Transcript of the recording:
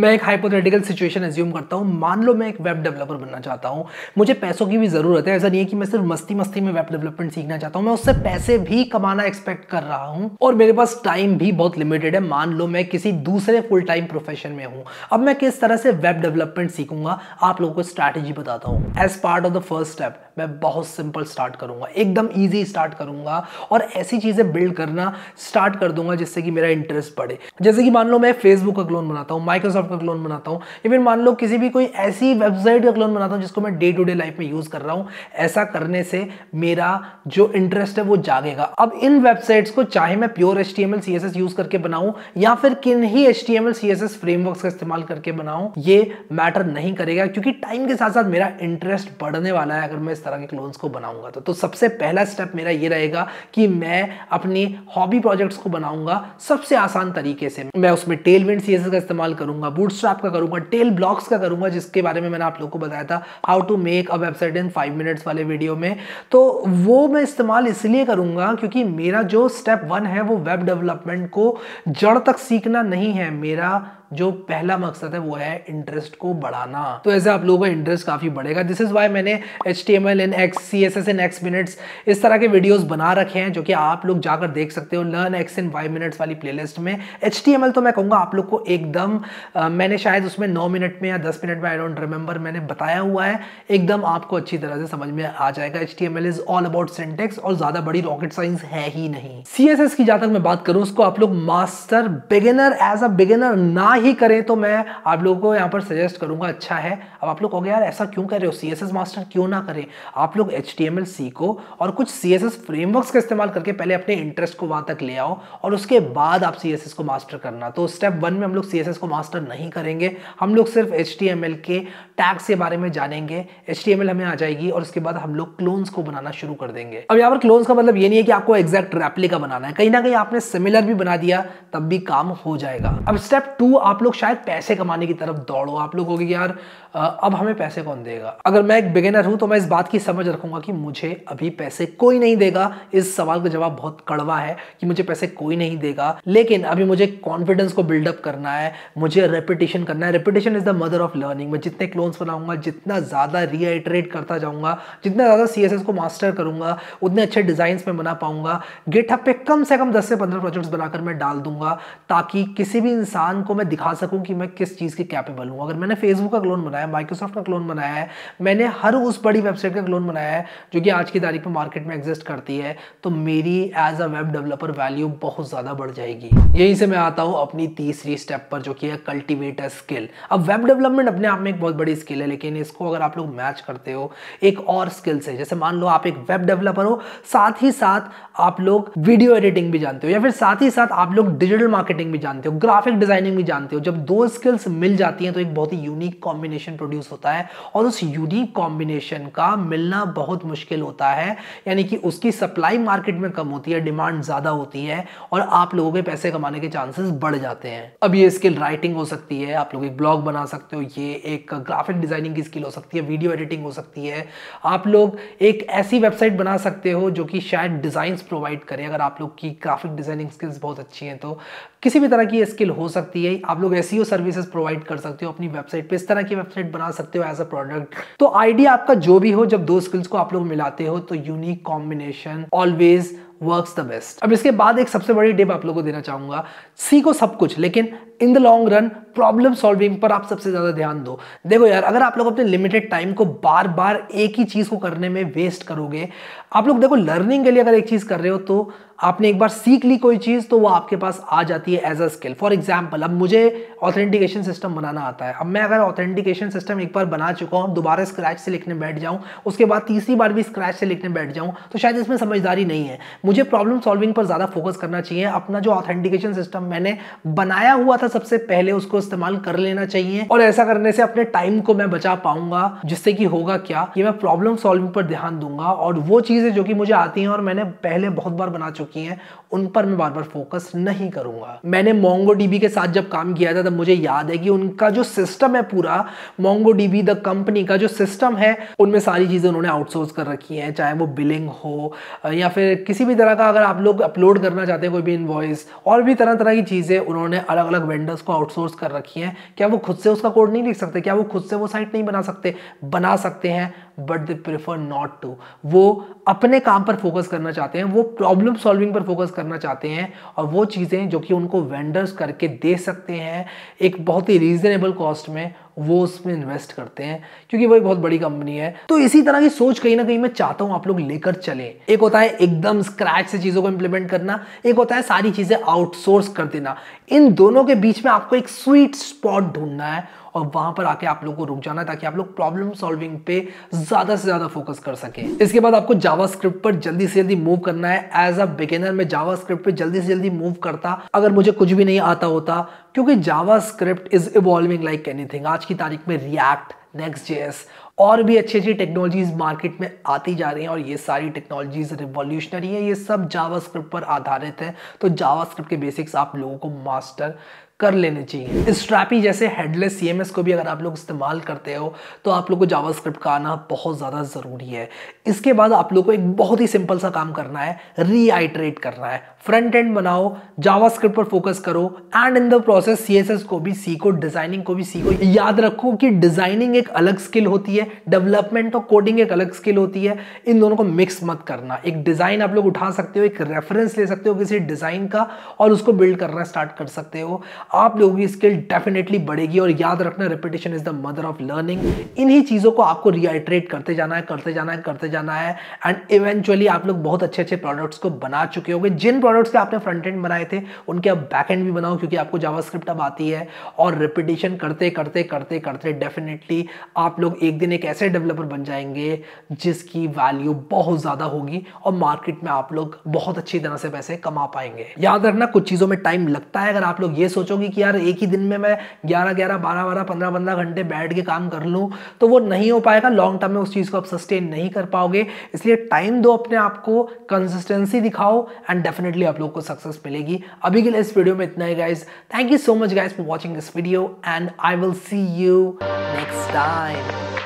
मैं एक hypothetical situation assume करता हूँ मान लो मैं एक वेब डेवलपर बनना चाहता हूँ मुझे पैसों की भी ज़रूरत है ऐसा नहीं है कि मैं सिर्फ मस्ती मस्ती में वेब डेवलपमेंट सीखना चाहता हूँ मैं उससे पैसे भी कमाना एक्सपेक्ट कर रहा हूँ और मेरे पास टाइम भी बहुत लिमिटेड है मान लो मैं किसी दूसरे फुल टाइम प्रोफेशन में हूँ अब मैं किस तरह से वेब डेवलपमेंट सीखूंगा आप लोगों को स्ट्रैटेजी बताता हूँ as part of the first step मैं बहुत सिंपल स्टार्ट करूंगा एकदम ईजी स्टार्ट करूंगा और ऐसी चीज़ें बिल्ड करना स्टार्ट कर दूंगा जिससे कि मेरा इंटरेस्ट बढ़े जैसे कि मान लो मैं फेसबुक का क्लोन बनाता हूँ माइक्रोसॉफ्ट पर का क्लोन बनाता हूँ या फिर मान लो किसी भी कोई ऐसी वेबसाइट का क्लोन बनाता हूँ जिसको मैं डे टू डे लाइफ में यूज़ कर रहा हूँ ऐसा करने से मेरा जो इंटरेस्ट है वो जागेगा अब इन वेबसाइट्स को चाहे मैं pure H T M L C S S use करके बनाऊँ या फिर किन ही H T M L C S S framework का इस्तेमाल करके बनाऊँ ये मैटर नहीं करेगा क्योंकि टाइम के साथ साथ मेरा इंटरेस्ट बढ़ने वाला है अगर मैं इस तरह के क्लोन्स को बनाऊंगा तो, तो सबसे पहला स्टेप मेरा ये रहेगा कि मैं अपनी हॉबी प्रोजेक्ट्स को बनाऊंगा सबसे आसान तरीके से मैं उसमें टेलविंड सी का इस्तेमाल करूंगा बूटस्ट्रैप का करूंगा टेल ब्लॉक्स का करूंगा जिसके बारे में मैंने आप लोग को बताया था how to make a website in five minutes वाले वीडियो में तो वो मैं इस्तेमाल इसलिए करूंगा क्योंकि मेरा जो स्टेप वन है वो वेब डेवलपमेंट को जड़ तक सीखना नहीं है मेरा जो पहला मकसद है वो है इंटरेस्ट को बढ़ाना तो ऐसे आप लोगों का इंटरेस्ट काफ़ी बढ़ेगा दिस इज़ वाई मैंने H T M L in X C S S in X minutes इस तरह के वीडियोज़ बना रखे हैं जो कि आप लोग जाकर देख सकते हो learn X in Y minutes वाली प्ले लिस्ट में एच टी एम एल तो मैं कहूँगा आप लोग को एकदम मैंने शायद उसमें नौ मिनट में या दस मिनट में आई डोंट रिमेंबर मैंने बताया हुआ है एकदम आपको अच्छी तरह से समझ में आ जाएगा H T M L is all about syntax और ज़्यादा बड़ी रॉकेट साइंस है ही नहीं सी एस एस की जहाँ तक मैं बात करूँ उसको आप लोग master beginner as a beginner ना ही करें तो मैं आप लोगों को यहाँ पर सजेस्ट करूँगा अच्छा है अब आप लोग कहोगे यार ऐसा क्यों कर रहे हो सी मास्टर क्यों ना करें आप लोग एच सीखो और कुछ सी फ्रेमवर्क्स का इस्तेमाल करके पहले अपने इंटरेस्ट को वहाँ तक ले आओ और उसके बाद आप सी को मास्टर करना तो स्टेप वन में हम लोग सी को मास्टर नहीं करेंगे हम लोग सिर्फ एच के टैग्स के बारे में जानेंगे एच हमें आ जाएगी और उसके बाद हम लोग क्लोन्स को बनाना शुरू कर देंगे अब यहाँ पर क्लोन्स का मतलब ये नहीं है कि आपको एग्जैक्ट रेप्लिका बनाना है कहीं ना कहीं आपने सिमिलर भी बना दिया तब भी काम हो जाएगा अब स्टेप टू आप लोग शायद पैसे कमाने की तरफ दौड़ो आप लोग होगे यार अब हमें पैसे कौन देगा अगर मैं एक बिगेनर हूं तो मैं इस बात की समझ रखूंगा कि मुझे अभी पैसे कोई नहीं देगा इस सवाल का जवाब बहुत कड़वा है कि मुझे पैसे कोई नहीं देगा लेकिन अभी मुझे कॉन्फिडेंस को बिल्डअप करना है मुझे रेपिटेशन करना है repetition is the mother of learning मैं जितने क्लोन्स बनाऊंगा जितना ज़्यादा रीआइटरेट करता जाऊंगा जितना ज़्यादा सी को मास्टर करूंगा उतने अच्छे डिजाइन में बना पाऊंगा गेटअप पे कम से कम दस से पंद्रह प्रोजेक्ट्स बनाकर मैं डाल दूंगा ताकि किसी भी इंसान को मैं दिखा सकूं कि मैं किस चीज़ के कैपेबल हूं अगर मैंने फेसबुक का क्लोन बनाया माइक्रोसॉफ्ट का क्लोन बनाया है मैंने हर उस बड़ी वेबसाइट का क्लोन बनाया है जो कि आज की तारीख में मार्केट में एग्जिस्ट करती है तो मेरी as a web developer value बहुत ज़्यादा बढ़ जाएगी यहीं से मैं आता हूँ अपनी तीसरी स्टेप पर जो कि है कल्टिवेट अ स्किल अब वेब डेवलपमेंट अपने आप में एक बहुत बड़ी स्किल है लेकिन इसको अगर आप लोग मैच करते हो एक और स्किल से जैसे मान लो आप एक वेब डेवलपर हो साथ ही साथ आप लोग वीडियो एडिटिंग भी जानते हो या फिर साथ ही साथ आप लोग डिजिटल मार्केटिंग भी जानते हो ग्राफिक डिजाइनिंग भी जानते जानते हो जब दो स्किल्स मिल जाती हैं तो एक बहुत ही यूनिक कॉम्बिनेशन प्रोड्यूस होता है और उस यूनिक कॉम्बिनेशन का मिलना बहुत मुश्किल होता है यानी कि उसकी सप्लाई मार्केट में कम होती है डिमांड ज़्यादा होती है और आप लोगों के पैसे कमाने के चांसेस बढ़ जाते हैं अब ये स्किल राइटिंग हो सकती है आप लोग एक ब्लॉग बना सकते हो ये एक ग्राफिक डिज़ाइनिंग की स्किल हो सकती है वीडियो एडिटिंग हो सकती है आप लोग एक ऐसी वेबसाइट बना सकते हो जो कि शायद डिजाइन प्रोवाइड करें अगर आप लोग की ग्राफिक डिज़ाइनिंग स्किल्स बहुत अच्छी हैं तो किसी भी तरह की स्किल हो सकती है आप आप लोग एस सर्विसेज प्रोवाइड कर सकते हो अपनी वेबसाइट पे इस तरह की वेबसाइट बना सकते हो एज अ प्रोडक्ट तो आइडिया आपका जो भी हो जब दो स्किल्स को आप लोग मिलाते हो तो unique combination always work the best अब इसके बाद एक सबसे बड़ी टिप आप लोगों को देना चाहूंगा सीखो सब कुछ लेकिन in the long run problem solving पर आप सबसे ज़्यादा ध्यान दो देखो यार अगर आप लोग अपने लिमिटेड टाइम को बार बार एक ही चीज़ को करने में वेस्ट करोगे आप लोग देखो लर्निंग के लिए अगर एक चीज़ कर रहे हो तो आपने एक बार सीख ली कोई चीज़ तो वो आपके पास आ जाती है as a skill for example अब मुझे ऑथेंटिकेशन सिस्टम बनाना आता है अब मैं अगर ऑथेंटिकेशन सिस्टम एक बार बना चुका हूँ दोबारा स्क्रैच से लिखने बैठ जाऊँ उसके बाद तीसरी बार भी स्क्रैच से लिखने बैठ जाऊँ तो शायद इसमें समझदारी नहीं है मुझे प्रॉब्लम सॉल्विंग पर ज़्यादा फोकस करना चाहिए अपना जो ऑथेंटिकेशन सिस्टम मैंने बनाया हुआ था सबसे पहले उसको इस्तेमाल कर लेना चाहिए और ऐसा करने से अपने टाइम को मैं बचा पाऊंगा जिससे कि होगा क्या ये मैं प्रॉब्लम सॉल्विंग पर ध्यान दूंगा और वो चीज़ें जो कि मुझे आती हैं और मैंने पहले बहुत बार बना चुका चुकी हैं उन पर मैं बार बार फोकस नहीं करूंगा मैंने मोंगो डीबी के साथ जब काम किया था तब मुझे याद है कि उनका जो सिस्टम है पूरा मोंगो डीबी द कंपनी का जो सिस्टम है उनमें सारी चीज़ें उन्होंने आउटसोर्स कर रखी हैं चाहे वो बिलिंग हो या फिर किसी भी तरह का अगर आप लोग अपलोड करना चाहते हैं कोई भी इन्वॉइस और भी तरह तरह की चीज़ें उन्होंने अलग अलग वेंडर्स को आउटसोर्स कर रखी हैं क्या वो खुद से उसका कोड नहीं लिख सकते क्या वो खुद से वो साइट नहीं बना सकते बना सकते हैं but they prefer not to वो अपने काम पर फोकस करना चाहते हैं वो प्रॉब्लम सॉल्व सॉल्विंग पर फोकस करना चाहते हैं और वो चीज़ें जो कि उनको वेंडर्स करके दे सकते हैं एक बहुत ही रीज़नेबल कॉस्ट में वो उसमें इन्वेस्ट करते हैं क्योंकि वो एक बहुत बड़ी कंपनी है तो इसी तरह की सोच कहीं ना कहीं मैं चाहता हूँ आप लोग लेकर चले एक होता है एकदम स्क्रैच से चीज़ों को इम्प्लीमेंट करना एक होता है सारी चीज़ें आउटसोर्स कर देना इन दोनों के बीच में आपको एक स्वीट स्पॉट ढूंढना है और वहां पर आके आप लोगों को रुक जाना ताकि आप लोग प्रॉब्लम सॉल्विंग पे ज्यादा से ज्यादा फोकस कर सके इसके बाद आपको जावा पर जल्दी से जल्दी मूव करना है एज अ बिगेनर में जावा पे जल्दी से जल्दी मूव करता अगर मुझे कुछ भी नहीं आता होता क्योंकि JavaScript is evolving like anything आज की तारीख में रिएक्ट नेक्स्ट जेएस और भी अच्छी अच्छी टेक्नोलॉजीज मार्केट में आती जा रही हैं और ये सारी टेक्नोलॉजीज रिवॉल्यूशनरी है ये सब जावास्क्रिप्ट पर आधारित है तो जावास्क्रिप्ट के बेसिक्स आप लोगों को मास्टर कर लेने चाहिए स्ट्रैपी जैसे हेडलेस सीएमएस को भी अगर आप लोग इस्तेमाल करते हो तो आप लोग को जावास्क्रिप्ट का आना बहुत ज़्यादा ज़रूरी है इसके बाद आप लोग को एक बहुत ही सिंपल सा काम करना है रीआइट्रेट करना है फ्रंट एंड बनाओ जावास्क्रिप्ट पर फोकस करो and in the process S को भी सीखो डिजाइनिंग को भी सीखो याद रखो कि डिजाइनिंग एक अलग स्किल होती है डेवलपमेंट और कोडिंग एक अलग स्किल होती है इन दोनों को मिक्स मत करना एक डिजाइन आप लोग उठा सकते हो एक रेफरेंस ले सकते हो किसी डिजाइन का और उसको बिल्ड करना स्टार्ट कर सकते हो आप लोगों की स्किल डेफिनेटली बढ़ेगी और याद रखना repetition is the mother of learning इन्हीं चीज़ों को आपको रियाइट्रेट करते जाना है करते जाना है करते जाना है एंड इवेंचुअली आप लोग बहुत अच्छे अच्छे प्रोडक्ट्स को बना चुके होंगे जिन प्रोडक्ट्स के आपने फ्रंट एंड बनाए थे उनके अब बैक एंड भी बनाओ क्योंकि आपको जावास्क्रिप्ट अब आती है और रिपीटेशन करते करते करते करते डेफिनेटली आप लोग एक दिन एक ऐसे डेवलपर बन जाएंगे जिसकी वैल्यू बहुत ज़्यादा होगी और मार्केट में आप लोग बहुत अच्छी तरह से पैसे कमा पाएंगे याद रखना कुछ चीज़ों में टाइम लगता है अगर आप लोग ये सोचो होगी कि यार एक ही दिन में मैं ग्यारह ग्यारह बारह बारह पंद्रह पंद्रह घंटे बैठ के काम कर लूँ तो वो नहीं हो पाएगा लॉन्ग टर्म में उस चीज़ को आप सस्टेन नहीं कर पाओगे इसलिए टाइम दो अपने आप को कंसिस्टेंसी दिखाओ एंड डेफिनेटली आप लोग को सक्सेस मिलेगी अभी के लिए इस वीडियो में इतना ही guys thank you so much guys for watching this video and I will see you next time